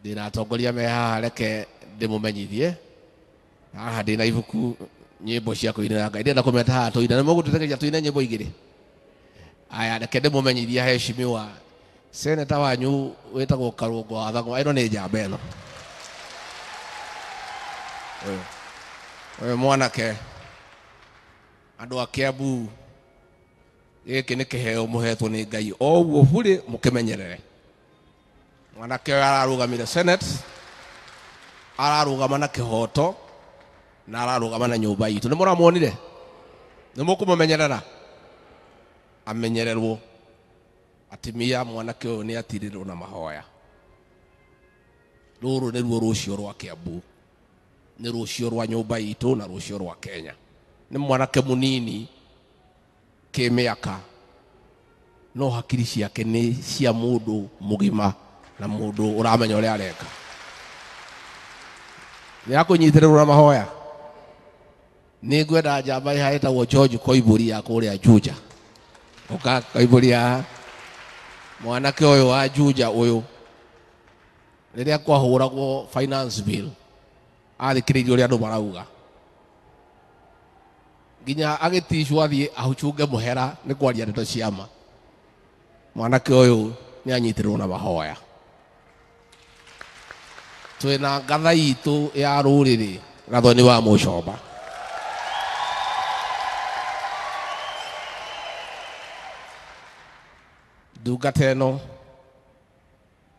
ndina atongoria me haha reke ndimumenyithie haha ndina ibuku nyimbo cia kuinira ngai ndenda kumeta haha tuina mogu mũgũtũtekeria tuine nyimbo igä rä aya reke ndä må menyithia he wa seneta wanyu wä tagwo karũngo wathagwo ä no nä njamba ä no mwanake andå a kä ambu gä kä nä kä heo må hetwo nä ngai o burä må kä menyerere mwanake ũyũ ararũgamire senate ararũgama na kĩhoto na ararũgama na nyũmba itũ nĩ mũramuonire nĩ mũkũmũmenyerera amenyererwo atimia mwanake ũyũ nĩ atirirwo na mahoya rũrũ nĩruo rũcio rwa kĩambu nĩ rũcio rwa nyũmba itũ na rũcio rwa kenya nĩ mwanake mũnini kĩmĩaka no hakiri ciake nĩ cia mũndũ mũgima na mudu uramenya uria areka ura mahoya ngwenda njamba wo George Koiburia kuria Juja uka Koiburia mwanake uyu wa Juja uyu riria kwahuragwo finance bill athikiririe uria andu marauga nginya agitishwo athii ahuchunge muhera ni kwaria ndeto ciama mwanake uyu nianyitirwo na mahoya twina ngatha itu ya ruriri gathoni wa mucomba ndungata no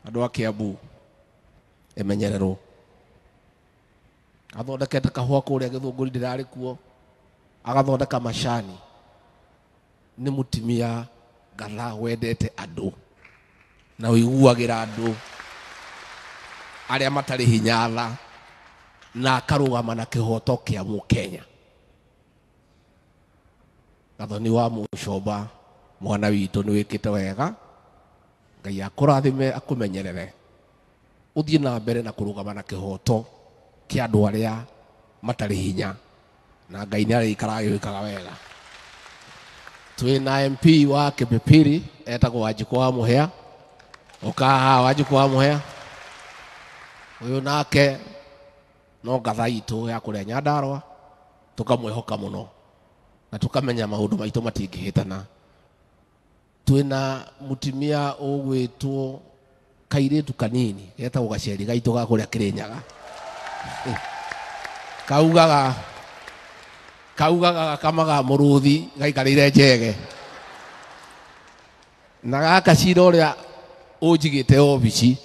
andå a kĩambu ĩmenyererwo athondekete kahũa kũrĩa gĩthũngũri ndĩrarĩ kuo agathondeka macani nĩ mũtimia ngatha wendete andå na ra andå arä a matarä hinya tha na akarå na kä hoto kä a må gathoni wa comba mwana witå nä wä kä te wega ngai akå rathime akå menyerere å thiä na mbere na kå rå gama na kä hoto kä andå arä a matarä hinya na ngai nä arä ikaragä kaga wega twä na mp wa kä pä piri etagwo wanjikå wa må hea å kaha wanjikå wa må hea uyu nake no ngatha nyandarwa ya kurenya hoka må muno na tukamenya må maitu matingihitana gwä mutimia kairä tu kanini getagwo gaceri gaitu ga kuria kirinyaga kaugaga kaugaga gakamaga muruthi gaikarire njege na gaka cira uria unjigite obici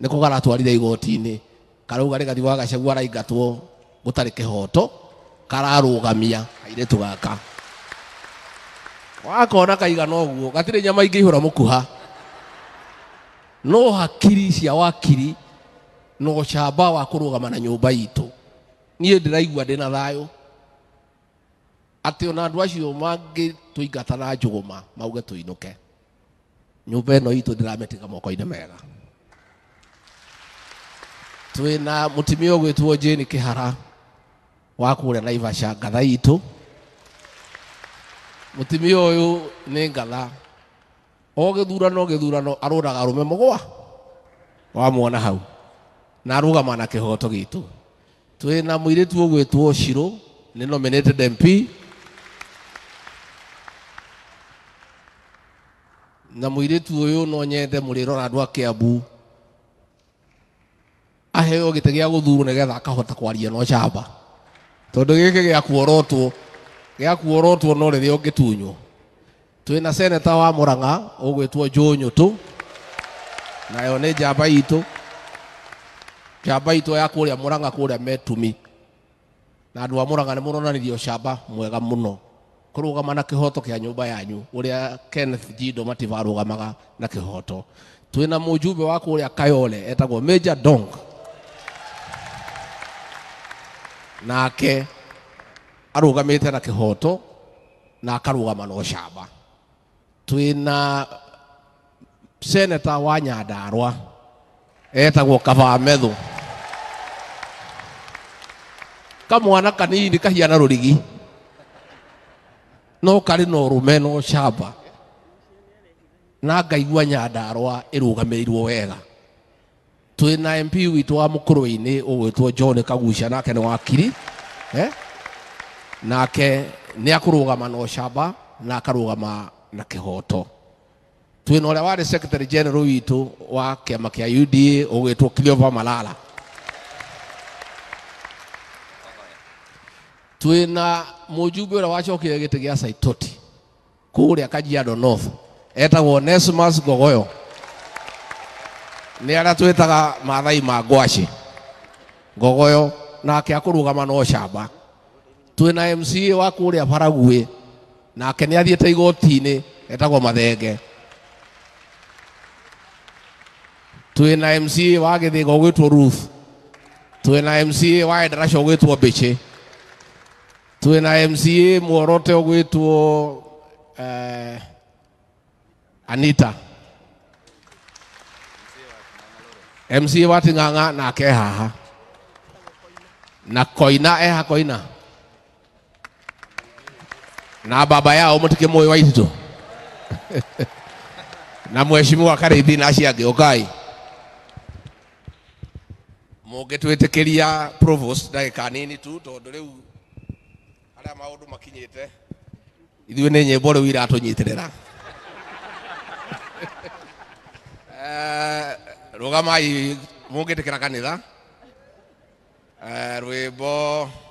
niko garatwarire igoti-inä karauga rä gathi wa gacagua raingatwo gå tarä kä hoto kararå gamia kairä tu gaka wakona kaigana å guo gatirä nyama ingä ihå ra må kuha no hakiri cia wakiri no camba wa kå rå gama na nyå mba itå niä ndä raigua ndä na thayå atä ona andå acio mangä tå ingatana njå gå ma mauge tå inå ke nyå mba ä no itå ndä rametä ga moko-inä mega twä na må timia å gwä two njä kä hara wa kå rä a naivasha ngatha itå må timia å yå nä ngatha o gä thurano gä thurano arå me må gwa wa hau na arå gama na kä hoto gä twä na må irä tu gwä two cirå nä nominated mp na må irä tu å yå no nyende må rä rona andå a ambu aheo gite gia guthuru nigetha akahota kwaria no chamba tondu giki gia kuorotwo gia kuorotwo no rithia ungitunywo twina seneta wa muranga ugwitwo njunyu tu nayo ni njamba itu njamba itu ya kuria muranga kuria metumi na andu a muranga ni muronanirie ucamba mwega muno gama na kihoto kia nyumba yanyu uria Kenneth Jido mativarugamaga na kihoto twina mujumbe wa kuria Kayole etagwo Major donk nake arugamite na kihoto na akarugama na ucamba twina seneta wa nyandarwa etagwo kavaa methu kamwana kanini kahiana rurigi no kari na rume na shaba na ngaigua nyandarwa irugamirwo wega twä na mp witå wa må kå rå-inä å gwä two john kagucia nake nä wakiri eh? nake nä akå rå gama na åcamba na akarå gama na kä hoto twä na å rä a warä secretary general witå wa kä ama kä a uda å gä two cleova malala twä na må njumbe å rä a wacokire gä tä gä a saitoti kå rä a kajiado north etagwo nesmas gogoyo nä arä a twä taga mathai ma ngwacä ngogoyo nake akå rå gama no camba twä na mca wa kå rä a baraguä nake nä athiä te igoti-inä etagwo mathenge twä na mca wa gä thä ga å gwä two ruth twä na mca wa endaraca å gwä two cä twä na mca muorote å gwä two eh, anita MC wa ting'ang'a nake e haha na koina eha koina na baba yao mutike moyo wa ititũ na mheshimiwa karithi na acio angĩ ũkai mũngĩtwĩtĩkĩria provost ndagĩka nini tu tondũ rĩu arĩa maũndũ makinyĩte ithuĩ nĩ nyĩmbo rĩu iratũnyitĩrĩra eh, rugamai mugitikira kanitha eh, rwimbo uh,